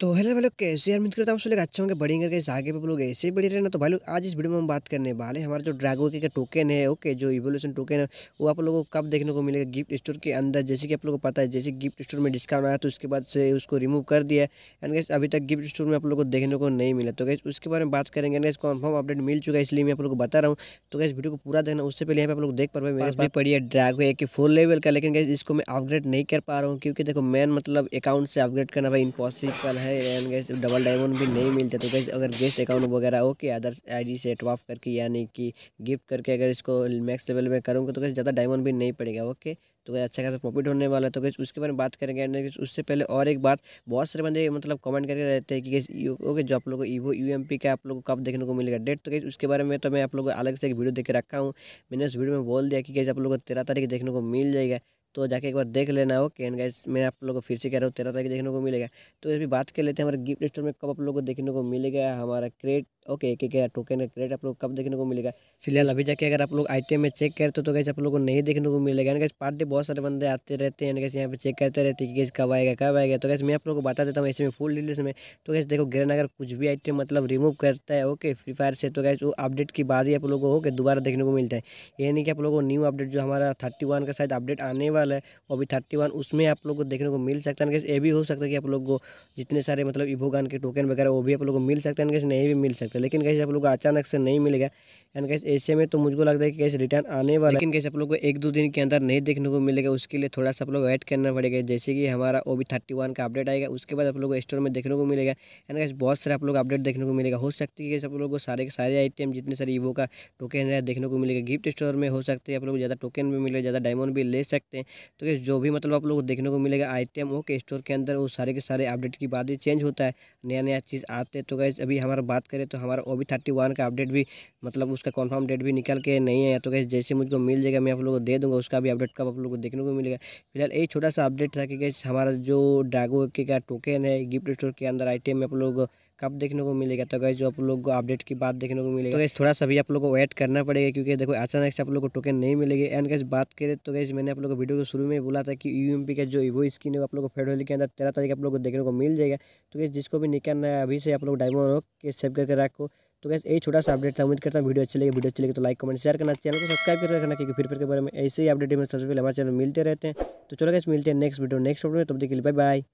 तो हेलो भाई लोग कैसे यार मित्र आप सब लोग अच्छे होंगे बढ़ेंगे कैसे आगे पे लोग ऐसे ही बढ़े रहे ना तो भाई लोग आज इस वीडियो में हम बात करने वाले हमारा जो ड्रैगो के टोकन है ओके जो इवोल्यूशन टोकन है वो आप लोगों को कब देखने को मिलेगा गिफ्ट स्टोर के अंदर जैसे कि आप लोगों को पता है जैसे गिफ्ट स्टोर में डिस्काउंट आया तो उसके बाद से उसको रिमूव कर दिया एंड गैस अभी तक गिफ्ट स्टोर में आप लोग को देखने को नहीं मिला तो गैस उसके बारे में बात करेंगे ना गैस कन्फर्म अपडेट मिल चुका है इसलिए मैं आप लोग को बता रहा हूँ तो गैस वीडियो को पूरा देखना उससे पहले आप लोग देख पा रहे मेरे पड़ी है ड्रैगो एक फोर लेवल का लेकिन गैस इसको मैं अपग्रेड नहीं कर पा रहा हूँ क्योंकि देखो मैन मतलब अकाउंट से अपग्रेड करना भाई इम्पॉसिबल है है एंड गैस डबल डायमंड भी नहीं मिलते तो गैस अगर गेस्ट अकाउंट वगैरह हो कि अदर आईडी से ट्रॉफ करके यानी कि गिफ्ट करके अगर इसको मैक्स लेवल में करूँगा तो कैसे ज़्यादा डायमंड भी नहीं पड़ेगा ओके तो कैसे अच्छा खासा प्रॉफिट होने वाला है तो कैसे उसके बारे में बात करेंगे एंड उससे पहले और एक बात बहुत सारे बंदे मतलब कमेंट करके रहते हैं कि गैस ओके जो आप लोग को ईवो यू एम पी का आप लोग को कब देखने को मिलेगा डेट तो कैसे उसके बारे में तो मैं आप लोग को अलग से एक वीडियो देख रखा हूँ मैंने उस वीडियो में बोल दिया कि कैसे आप लोग को तेरह तारीख देखने को मिल जाएगा तो जाके एक बार देख लेना ओके एंड गाइस मैं आप लोगों को फिर से कह रहा हूँ तेरह तारीख देखने को मिलेगा तो ये भी बात कर लेते हैं हमारे गिफ्ट स्टोर में कब आप लोगों को देखने को मिलेगा हमारा क्रेट ओके एक एक टोकन का क्रेट आप लोग कब देखने को मिलेगा फिलहाल अभी जाके अगर आप लोग आइटम में चेक करते हो तो कैसे आप लोगों को नहीं देखने को मिलेगा एंड गैस पार्ट डे बहुत सारे बंदे आते रहते हैं कैसे यहाँ पे चेक करते रहते हैं कि कैसे कब आएगा कब आएगा तो कैसे मैं आप लोगों को बता देता हूँ ऐसे में फुल डिटेल्स में तो कैसे देखो ग्रेन अगर कुछ भी आइटम मतलब रिमूव करता है ओके फ्री फायर से तो कैसे वो अपडेट की बाद ही आप लोगों को ओके दोबारा देखने को मिलता है यानी कि आप लोगों को न्यू अपडेट जो हमारा थर्टी का शायद अपडेट आने वाला मॉडल है वो भी थर्टी वन उसमें आप लोग को देखने को मिल सकता है ये भी हो सकता है कि आप लोग को जितने सारे मतलब ईवो गान के टोकन वगैरह वो भी आप लोग को मिल सकते हैं कैसे नहीं भी मिल सकता लेकिन कैसे आप लोग को अचानक से नहीं मिलेगा एंड कैसे ऐसे में तो मुझको लगता है कि कैसे रिटर्न आने वाला लेकिन कैसे आप लोग को एक दो दिन के अंदर नहीं देखने को मिलेगा उसके लिए थोड़ा सा आप लोग वेट करना पड़ेगा जैसे कि हमारा ओ बी थर्टी वन का अपडेट आएगा उसके बाद आप लोग को स्टोर में देखने को मिलेगा एंड कैसे बहुत सारे आप लोग अपडेट देखने को मिलेगा हो सकती है कैसे आप लोग को सारे के सारे आइटम जितने सारे ईवो का टोकन है देखने को मिलेगा गिफ्ट स्टोर में हो सकते हैं आप लोग ज़्यादा टोकन भी मिलेगा ज़्यादा डायमंड भी ले सकते हैं तो ये जो भी मतलब आप लोग को देखने को मिलेगा आइटम हो के स्टोर के अंदर वो सारे के सारे अपडेट की बात ही चेंज होता है नया नया चीज़ आते तो गैस अभी हमारा बात करें तो हमारा ओ थर्टी वन का अपडेट भी मतलब उसका कन्फर्म डेट भी निकल के नहीं है तो गैस जैसे मुझको मिल जाएगा मैं आप लोगों को दे दूँगा उसका भी अपडेट कब आप लोग को देखने को मिलेगा फिलहाल यही छोटा सा अपडेट था कि गैस हमारा जो डागो के का टोकन है गिफ्ट स्टोर के अंदर आइटम में आप लोग कब देखने को मिलेगा तो जो आप लोग को अपडेट की बात देखने को मिलेगी तो गैस थोड़ा सा भी आप लोग को वेट करना पड़ेगा क्योंकि देखो अचानक से आप लोग को टोकन नहीं मिलेगी एंड गैस बात करें तो गैस मैंने आप लोग को वीडियो को शुरू में बोला था कि यू का जो ईवो स्किन है आप लोग को फेडरल के अंदर तेरह तारीख आप लोग को देखने को मिल जाएगा तो गैस जिसको भी निकालना है अभी से आप लोग डायमो रोक के सेव करके रखो तो गैस यही छोटा सा अपडेट था उम्मीद करता हूँ वीडियो अच्छी लगी वीडियो अच्छी लगी तो लाइक कमेंट शेयर करना चैनल को सब्सक्राइब करके रखना क्योंकि फिर फिर के बारे में ऐसे ही अपडेट में सबसे पहले हमारे चैनल मिलते रहते हैं तो चलो गैस मिलते हैं नेक्स्ट वीडियो नेक्स्ट वीडियो में तब देखिए बाय बाय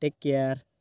टेक केयर